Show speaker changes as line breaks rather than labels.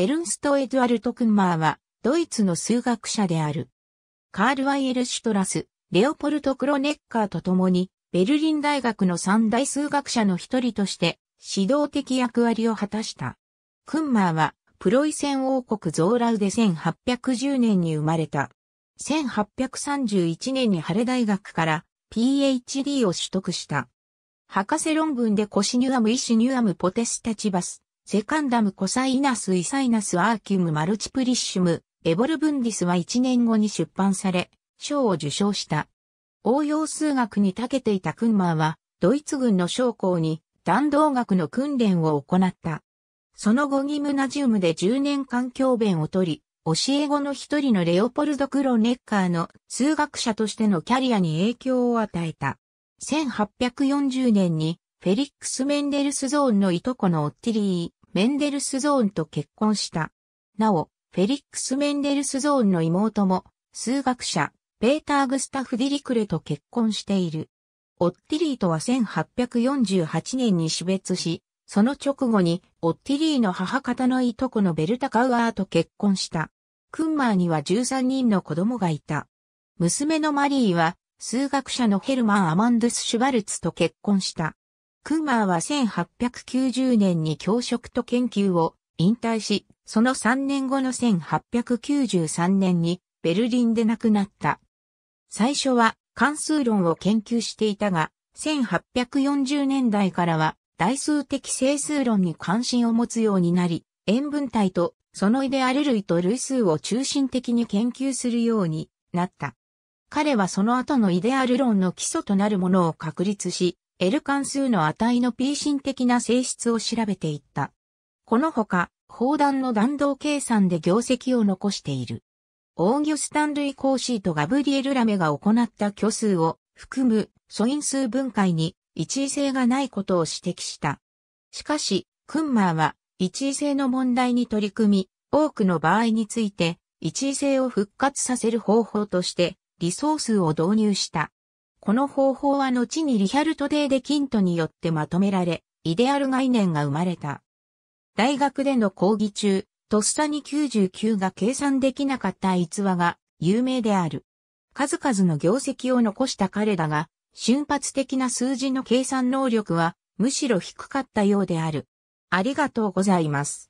エルンスト・エドゥアルト・クンマーは、ドイツの数学者である。カール・ワイエル・シュトラス、レオポルト・クロネッカーと共に、ベルリン大学の三大数学者の一人として、指導的役割を果たした。クンマーは、プロイセン王国ゾーラウで1810年に生まれた。1831年にハレ大学から PhD を取得した。博士論文でコシニュアム・イシニュアム・ポテスタチバス、セカンダムコサイナスイサイナスアーキュムマルチプリッシュム、エボルブンディスは1年後に出版され、賞を受賞した。応用数学に長けていたクンマーは、ドイツ軍の将校に弾道学の訓練を行った。その後ギムナジウムで10年間教鞭を取り、教え子の一人のレオポルド・クロネッカーの数学者としてのキャリアに影響を与えた。1840年にフェリックス・メンデルスゾーンのいとこのオッティリー、メンデルスゾーンと結婚した。なお、フェリックス・メンデルスゾーンの妹も、数学者、ペーター・グスタフ・ディリクレと結婚している。オッティリーとは1848年に死別し、その直後に、オッティリーの母方のいとこのベルタ・カウアーと結婚した。クンマーには13人の子供がいた。娘のマリーは、数学者のヘルマン・アマンドゥス・シュバルツと結婚した。クーマーは1890年に教職と研究を引退し、その3年後の1893年にベルリンで亡くなった。最初は関数論を研究していたが、1840年代からは代数的整数論に関心を持つようになり、塩分体とそのイデアル類と類数を中心的に研究するようになった。彼はその後のイデアル論の基礎となるものを確立し、L 関数の値の P 心的な性質を調べていった。このほか、砲弾の弾道計算で業績を残している。オーギュスタン・ルイ・コーシーとガブリエル・ラメが行った虚数を含む素因数分解に一位性がないことを指摘した。しかし、クンマーは一位性の問題に取り組み、多くの場合について一位性を復活させる方法としてリソースを導入した。この方法は後にリヒャルト・デー・デ・キントによってまとめられ、イデアル概念が生まれた。大学での講義中、とっさに99が計算できなかった逸話が有名である。数々の業績を残した彼だが、瞬発的な数字の計算能力はむしろ低かったようである。ありがとうございます。